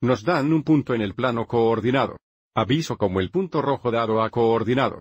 nos dan un punto en el plano coordinado. Aviso como el punto rojo dado a coordinado.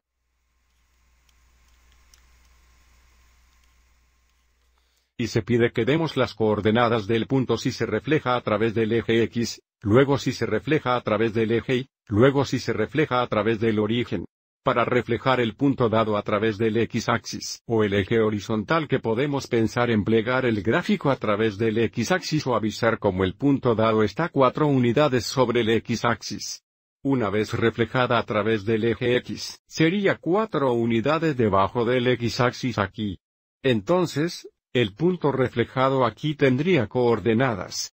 Y se pide que demos las coordenadas del punto si se refleja a través del eje X, luego si se refleja a través del eje Y, luego si se refleja a través del origen para reflejar el punto dado a través del x-axis o el eje horizontal que podemos pensar en plegar el gráfico a través del x-axis o avisar como el punto dado está cuatro unidades sobre el x-axis. Una vez reflejada a través del eje x, sería cuatro unidades debajo del x-axis aquí. Entonces, el punto reflejado aquí tendría coordenadas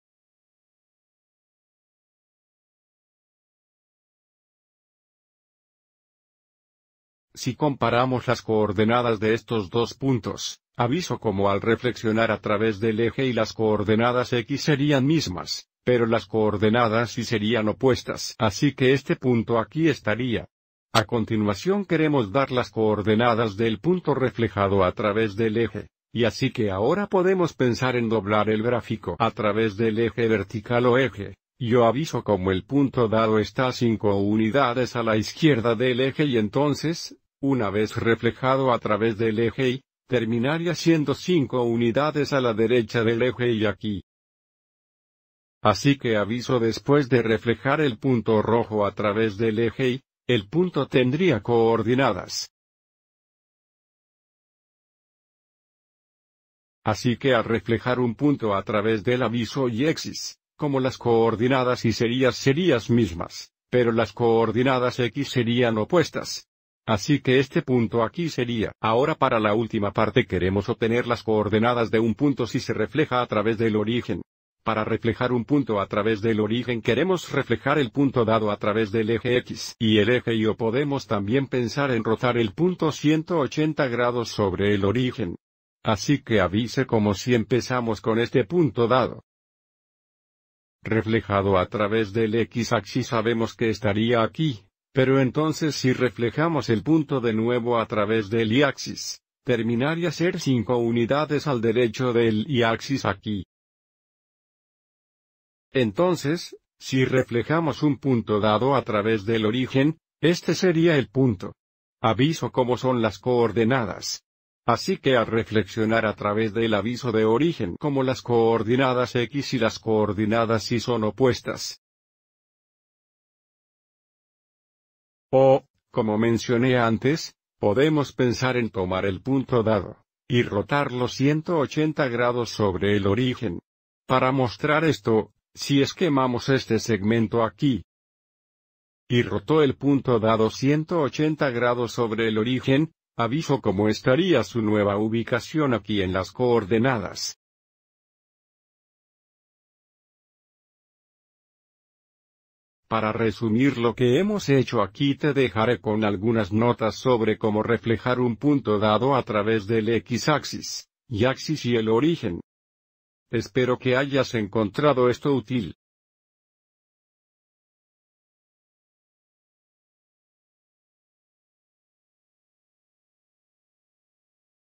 Si comparamos las coordenadas de estos dos puntos, aviso como al reflexionar a través del eje y las coordenadas x serían mismas, pero las coordenadas y serían opuestas, así que este punto aquí estaría. A continuación queremos dar las coordenadas del punto reflejado a través del eje, y así que ahora podemos pensar en doblar el gráfico a través del eje vertical o eje, yo aviso como el punto dado está 5 unidades a la izquierda del eje y entonces, una vez reflejado a través del eje Y, terminaría siendo 5 unidades a la derecha del eje Y aquí. Así que aviso después de reflejar el punto rojo a través del eje Y, el punto tendría coordenadas. Así que al reflejar un punto a través del aviso y como las coordenadas y serías serías mismas, pero las coordenadas x serían opuestas. Así que este punto aquí sería. Ahora para la última parte queremos obtener las coordenadas de un punto si se refleja a través del origen. Para reflejar un punto a través del origen queremos reflejar el punto dado a través del eje X y el eje Y o podemos también pensar en rotar el punto 180 grados sobre el origen. Así que avise como si empezamos con este punto dado. Reflejado a través del X axis sabemos que estaría aquí, pero entonces si reflejamos el punto de nuevo a través del y-axis, terminaría ser 5 unidades al derecho del y-axis aquí. Entonces, si reflejamos un punto dado a través del origen, este sería el punto. Aviso cómo son las coordenadas. Así que al reflexionar a través del aviso de origen como las coordenadas x y las coordenadas y son opuestas, O, como mencioné antes, podemos pensar en tomar el punto dado, y rotarlo 180 grados sobre el origen. Para mostrar esto, si esquemamos este segmento aquí, y rotó el punto dado 180 grados sobre el origen, aviso cómo estaría su nueva ubicación aquí en las coordenadas. Para resumir lo que hemos hecho aquí te dejaré con algunas notas sobre cómo reflejar un punto dado a través del x-axis, y axis y el origen. Espero que hayas encontrado esto útil.